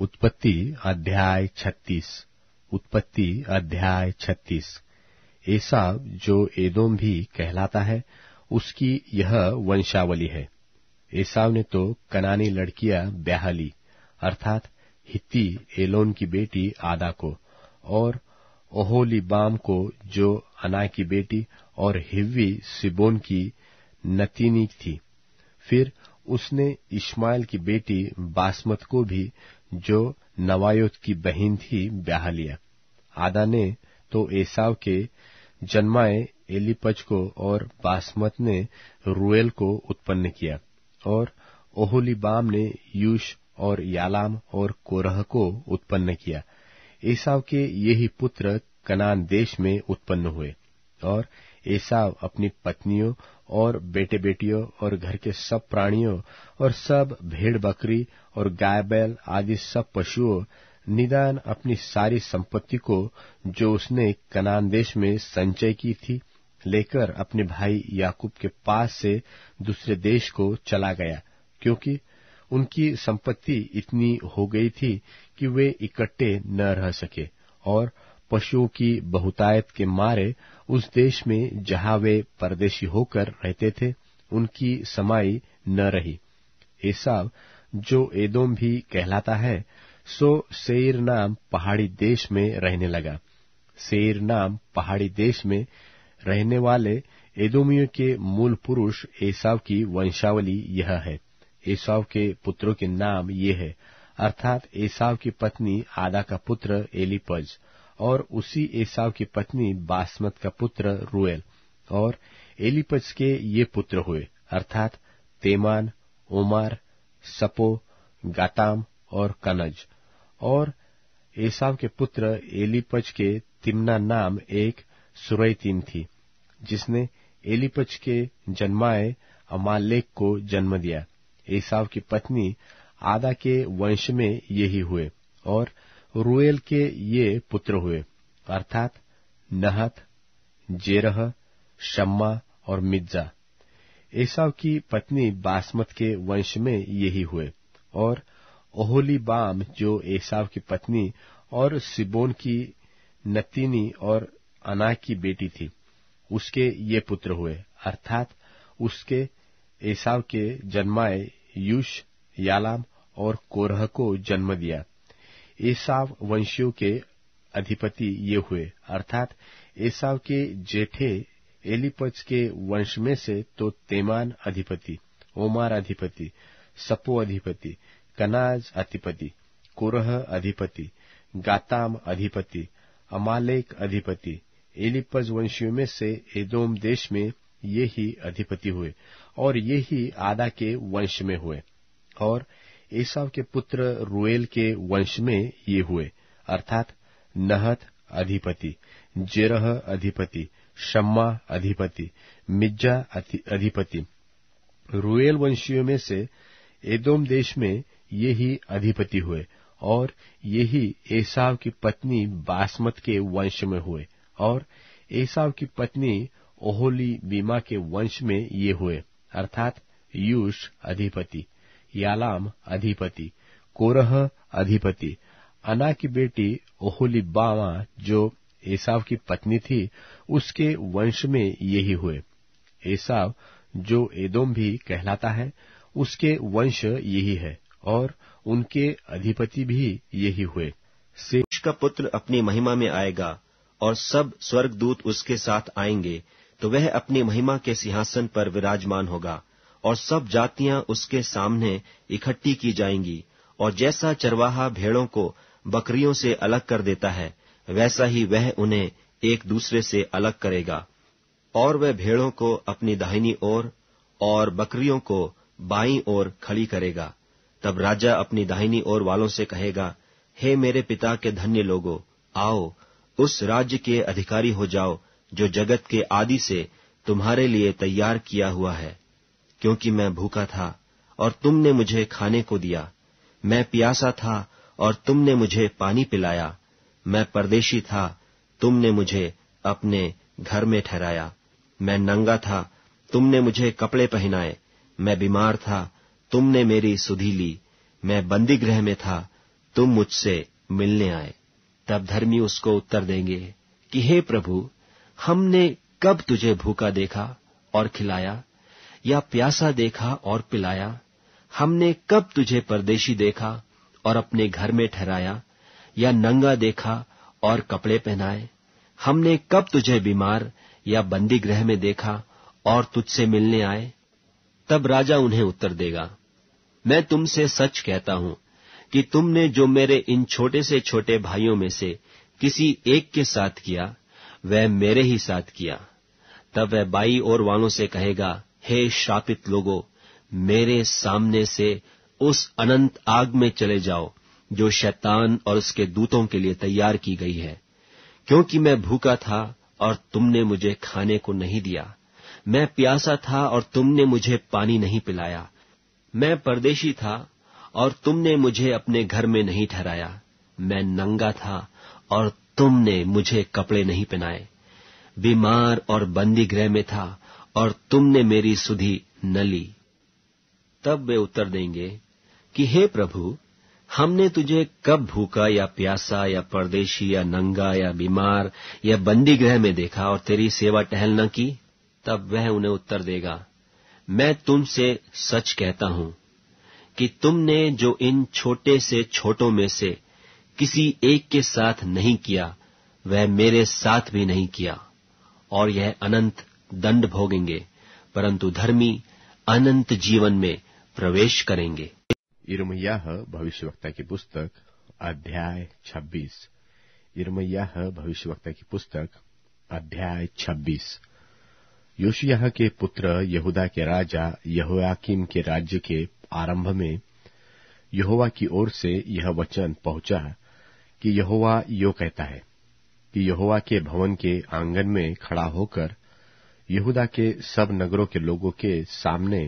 उत्पत्ति अध्याय छत्तीस उत्पत्ति अध्याय छत्तीस ऐसा जो एदोम भी कहलाता है उसकी यह वंशावली है एसाव ने तो कनानी लड़कियां ब्याह ली अर्थात हित्ती एलोन की बेटी आदा को और ओहोलीबाम को जो अना की बेटी और हिव्वी सिबोन की नतीनी थी फिर उसने इस्माइल की बेटी बासमत को भी जो नवायुत की बहन थी ब्याह लिया आदा ने तो एसाव के जन्माए एलिपज को और बासमत ने रुएल को उत्पन्न किया और ओहोलीबाम ने यूश और यालाम और कोरह को उत्पन्न किया एसाव के यही पुत्र कनान देश में उत्पन्न हुए और एसाव अपनी पत्नियों और बेटे बेटियों और घर के सब प्राणियों और सब भेड़ बकरी और गाय बैल आदि सब पशुओं निदान अपनी सारी संपत्ति को जो उसने कनान देश में संचय की थी लेकर अपने भाई याकूब के पास से दूसरे देश को चला गया क्योंकि उनकी संपत्ति इतनी हो गई थी कि वे इकट्ठे न रह सके और पशुओं की बहुतायत के मारे उस देश में जहां वे परदेशी होकर रहते थे उनकी समाई न रही ऐसा जो एदोम भी कहलाता है सो सेर नाम पहाड़ी देश में रहने लगा सेर नाम पहाड़ी देश में रहने वाले एदोमियों के मूल पुरुष ऐसाव की वंशावली यह है ऐसाव के पुत्रों के नाम ये है अर्थात ऐसाव की पत्नी आदा का पुत्र एलीपज और उसी एसाव की पत्नी बासमत का पुत्र रूएल और एलिपज के ये पुत्र हुए अर्थात तेमान ओमार सपो गाताम और कनज और एसाव के पुत्र एलिपज के तिमना नाम एक सुरैतीन थी जिसने एलिपज के जन्माए अमालेक को जन्म दिया एसाव की पत्नी आदा के वंश में यही हुए और रूएल के ये पुत्र हुए अर्थात नहत जेरह शम्मा और मिज्जा ऐसा की पत्नी बासमत के वंश में यही हुए और बाम जो ऐसाव की पत्नी और सिबोन की नतीनी और अना की बेटी थी उसके ये पुत्र हुए अर्थात उसके ऐसाव के जन्माए यूश यालाम और कोरह को जन्म दिया ईसाव वंशियों के अधिपति ये हुए अर्थात ईसाव के जेठे एलिपज के वंश में से तो तेमान अधिपति ओमार अधिपति सपो अधिपति कनाज अधिपति कोरह अधिपति गाताम अधिपति अमालेक अधिपति एलिपज वंशियों में से एदोम देश में ये ही अधिपति हुए और ये ही आदा के वंश में हुए और ऐसा के पुत्र रुएल के वंश में ये हुए अर्थात नहत अधिपति जेरह अधिपति शम्मा अधिपति मिज्जा अधिपति रुएल वंशियों में से एदोम देश में ये ही अधिपति हुए और यही ही एसाव की पत्नी बासमत के वंश में हुए और एसाव की पत्नी ओहोली बीमा के वंश में ये हुए अर्थात यूश अधिपति यालाम अधिपति कोरह अधिपति अना की बेटी बावा जो एसाव की पत्नी थी उसके वंश में यही हुए एसाव जो एदोम भी कहलाता है उसके वंश यही है और उनके अधिपति भी यही हुए शेष का पुत्र अपनी महिमा में आएगा और सब स्वर्गदूत उसके साथ आएंगे तो वह अपनी महिमा के सिंहासन पर विराजमान होगा और सब जातियां उसके सामने इकट्ठी की जाएंगी और जैसा चरवाहा भेड़ों को बकरियों से अलग कर देता है वैसा ही वह उन्हें एक दूसरे से अलग करेगा और वह भेड़ों को अपनी दाहिनी ओर और, और बकरियों को बाई ओर खड़ी करेगा तब राजा अपनी दाहिनी ओर वालों से कहेगा हे मेरे पिता के धन्य लोगो आओ उस राज्य के अधिकारी हो जाओ जो जगत के आदि से तुम्हारे लिए तैयार किया हुआ है क्योंकि मैं भूखा था और तुमने मुझे खाने को दिया मैं प्यासा था और तुमने मुझे पानी पिलाया मैं परदेशी था तुमने मुझे अपने घर में ठहराया मैं नंगा था तुमने मुझे कपड़े पहनाए मैं बीमार था तुमने मेरी सुधी ली मैं बंदी गृह में था तुम मुझसे मिलने आए तब धर्मी उसको उत्तर देंगे कि हे प्रभु हमने कब तुझे भूखा देखा और खिलाया या प्यासा देखा और पिलाया हमने कब तुझे परदेशी देखा और अपने घर में ठहराया या नंगा देखा और कपड़े पहनाए हमने कब तुझे बीमार या बंदी गृह में देखा और तुझसे मिलने आए तब राजा उन्हें उत्तर देगा मैं तुमसे सच कहता हूं कि तुमने जो मेरे इन छोटे से छोटे भाइयों में से किसी एक के साथ किया वह मेरे ही साथ किया तब वह बाई और वालों से कहेगा हे श्रापित लोगों मेरे सामने से उस अनंत आग में चले जाओ जो शैतान और उसके दूतों के लिए तैयार की गई है क्योंकि मैं भूखा था और तुमने मुझे खाने को नहीं दिया मैं प्यासा था और तुमने मुझे पानी नहीं पिलाया मैं परदेशी था और तुमने मुझे अपने घर में नहीं ठहराया मैं नंगा था और तुमने मुझे कपड़े नहीं पहनाए बीमार और बंदी गृह में था और तुमने मेरी सुधी न ली तब वे उत्तर देंगे कि हे प्रभु हमने तुझे कब भूखा या प्यासा या परदेशी या नंगा या बीमार या बंदी गृह में देखा और तेरी सेवा टहल न की तब वह उन्हें उत्तर देगा मैं तुमसे सच कहता हूं कि तुमने जो इन छोटे से छोटों में से किसी एक के साथ नहीं किया वह मेरे साथ भी नहीं किया और यह अनंत दंड भोगेंगे परंतु धर्मी अनंत जीवन में प्रवेश करेंगे भविष्य भविष्यवक्ता की पुस्तक अध्याय 26 इरमयाह भविष्यवक्ता की पुस्तक अध्याय 26 योशियाह के पुत्र यहूदा के राजा यहोयाकिम के राज्य के आरंभ में यहोवा की ओर से यह वचन पहुंचा कि यहोवा यो कहता है कि यहोवा के भवन के आंगन में खड़ा होकर यहूदा के सब नगरों के लोगों के सामने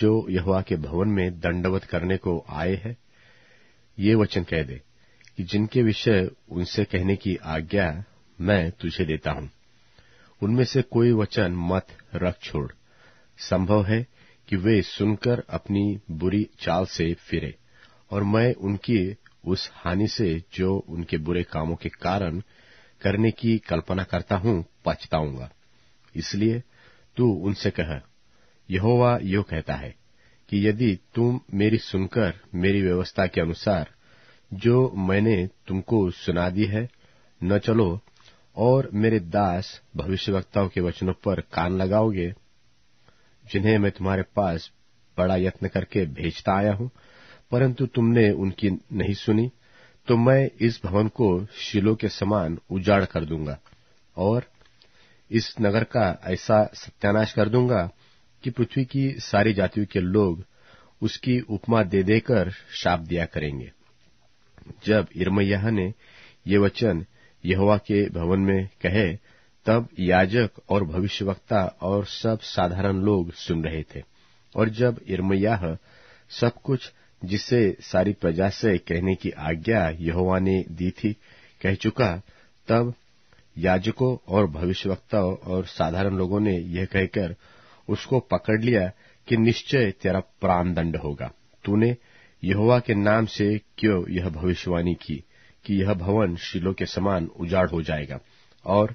जो यहुआ के भवन में दंडवत करने को आए हैं ये वचन कह दे कि जिनके विषय उनसे कहने की आज्ञा मैं तुझे देता हूं उनमें से कोई वचन मत रख छोड़ संभव है कि वे सुनकर अपनी बुरी चाल से फिरे और मैं उनकी उस हानि से जो उनके बुरे कामों के कारण करने की कल्पना करता हूं पछताऊंगा इसलिए तू उनसे कह यहोवा यो कहता है कि यदि तुम मेरी सुनकर मेरी व्यवस्था के अनुसार जो मैंने तुमको सुना दी है न चलो और मेरे दास भविष्यवक्ताओं के वचनों पर कान लगाओगे जिन्हें मैं तुम्हारे पास बड़ा यत्न करके भेजता आया हूं परंतु तुमने उनकी नहीं सुनी तो मैं इस भवन को शिलो के समान उजाड़ कर दूंगा और इस नगर का ऐसा सत्यानाश कर दूंगा कि पृथ्वी की सारी जातियों के लोग उसकी उपमा दे देकर शाप दिया करेंगे जब इरमैया ने ये वचन यहोवा के भवन में कहे तब याजक और भविष्यवक्ता और सब साधारण लोग सुन रहे थे और जब इरमैया सब कुछ जिसे सारी प्रजा से कहने की आज्ञा यहोवा ने दी थी कह चुका तब याजकों और भविष्यवक्ताओं और साधारण लोगों ने यह कहकर उसको पकड़ लिया कि निश्चय तेरा प्राणदंड होगा तूने यहोवा के नाम से क्यों यह भविष्यवाणी की कि यह भवन शिलो के समान उजाड़ हो जाएगा और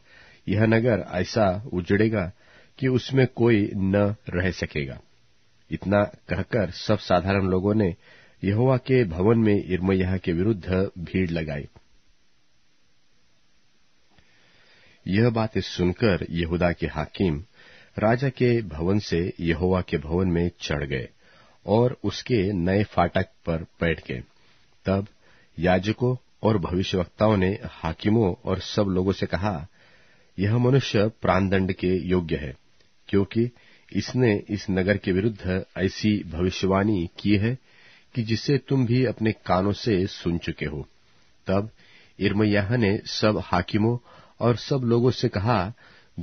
यह नगर ऐसा उजड़ेगा कि उसमें कोई न रह सकेगा इतना कहकर सब साधारण लोगों ने यहोवा के भवन में इरमैया के विरुद्ध भीड़ लगाई यह बातें सुनकर यहूदा के हाकिम राजा के भवन से यहोवा के भवन में चढ़ गए और उसके नए फाटक पर बैठ गए तब याजकों और भविष्यवक्ताओं ने हाकिमों और सब लोगों से कहा यह मनुष्य प्राणदंड के योग्य है क्योंकि इसने इस नगर के विरुद्ध ऐसी भविष्यवाणी की है कि जिसे तुम भी अपने कानों से सुन चुके हो तब इरमैया ने सब हाकिमों और सब लोगों से कहा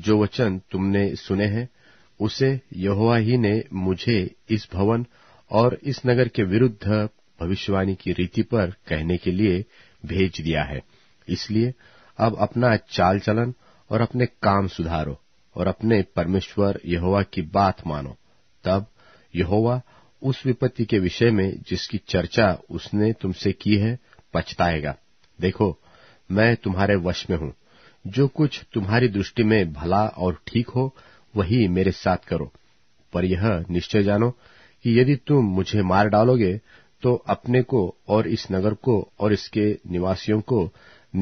जो वचन तुमने सुने हैं उसे यहोवा ही ने मुझे इस भवन और इस नगर के विरुद्ध भविष्यवाणी की रीति पर कहने के लिए भेज दिया है इसलिए अब अपना चाल चलन और अपने काम सुधारो और अपने परमेश्वर यहोवा की बात मानो तब यहोवा उस विपत्ति के विषय में जिसकी चर्चा उसने तुमसे की है पछताएगा देखो मैं तुम्हारे वश में हूं जो कुछ तुम्हारी दृष्टि में भला और ठीक हो वही मेरे साथ करो पर यह निश्चय जानो कि यदि तुम मुझे मार डालोगे तो अपने को और इस नगर को और इसके निवासियों को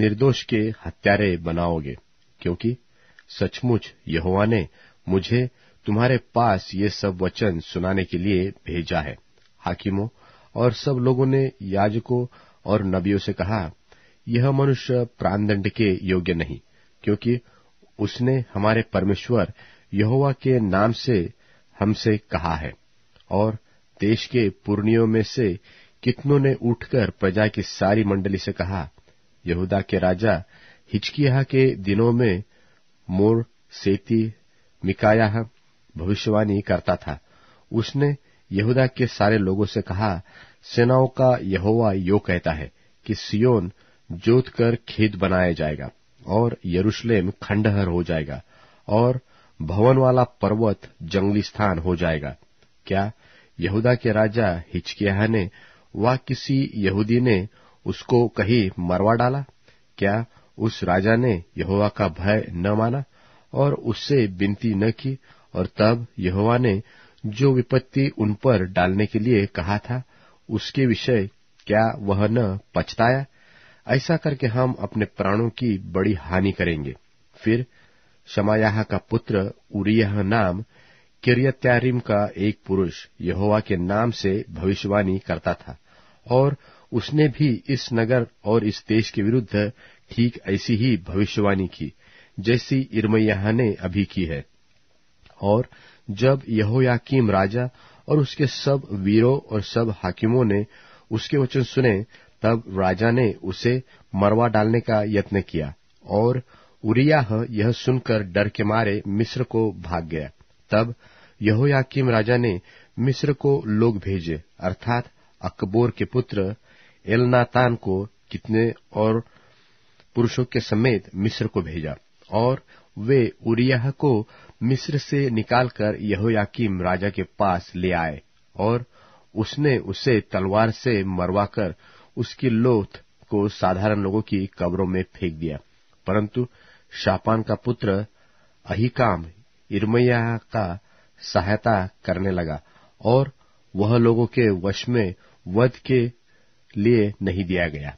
निर्दोष के हत्यारे बनाओगे क्योंकि सचमुच यहोवा ने मुझे तुम्हारे पास ये सब वचन सुनाने के लिए भेजा है हाकिमों और सब लोगों ने याजकों और नबियों से कहा यह मनुष्य प्राणदंड के योग्य नहीं क्योंकि उसने हमारे परमेश्वर यहोवा के नाम से हमसे कहा है और देश के पूर्णियों में से कितनों ने उठकर प्रजा की सारी मंडली से कहा यहूदा के राजा हिचकिया के दिनों में मोर सेती मिकाया भविष्यवाणी करता था उसने यहूदा के सारे लोगों से कहा सेनाओं का यहोवा यो कहता है कि सियोन जोत कर खेत बनाया जाएगा और यरूशलेम खंडहर हो जाएगा और भवन वाला पर्वत जंगली स्थान हो जाएगा क्या यहूदा के राजा हिचकिया ने व किसी यहूदी ने उसको कहीं मरवा डाला क्या उस राजा ने यहोवा का भय न माना और उससे विनती न की और तब यहोवा ने जो विपत्ति उन पर डालने के लिए कहा था उसके विषय क्या वह न पछताया ऐसा करके हम अपने प्राणों की बड़ी हानि करेंगे फिर शमायाह का पुत्र उरियह नाम किरियत्यारिम का एक पुरुष यहोवा के नाम से भविष्यवाणी करता था और उसने भी इस नगर और इस देश के विरुद्ध ठीक ऐसी ही भविष्यवाणी की जैसी इरमैया ने अभी की है और जब यहोयाकीम राजा और उसके सब वीरों और सब हाकिमों ने उसके वचन सुने तब राजा ने उसे मरवा डालने का यत्न किया और उरियाह यह सुनकर डर के मारे मिस्र को भाग गया तब यहोयाकिम राजा ने मिस्र को लोग भेजे अर्थात अकबोर के पुत्र एलनातान को कितने और पुरुषों के समेत मिस्र को भेजा और वे उरियाह को मिस्र से निकालकर यहोयाकीम राजा के पास ले आए और उसने उसे तलवार से मरवाकर उसकी लोथ को साधारण लोगों की कब्रों में फेंक दिया परंतु शापान का पुत्र अहिकाम इरमैया का सहायता करने लगा और वह लोगों के वश में वध के लिए नहीं दिया गया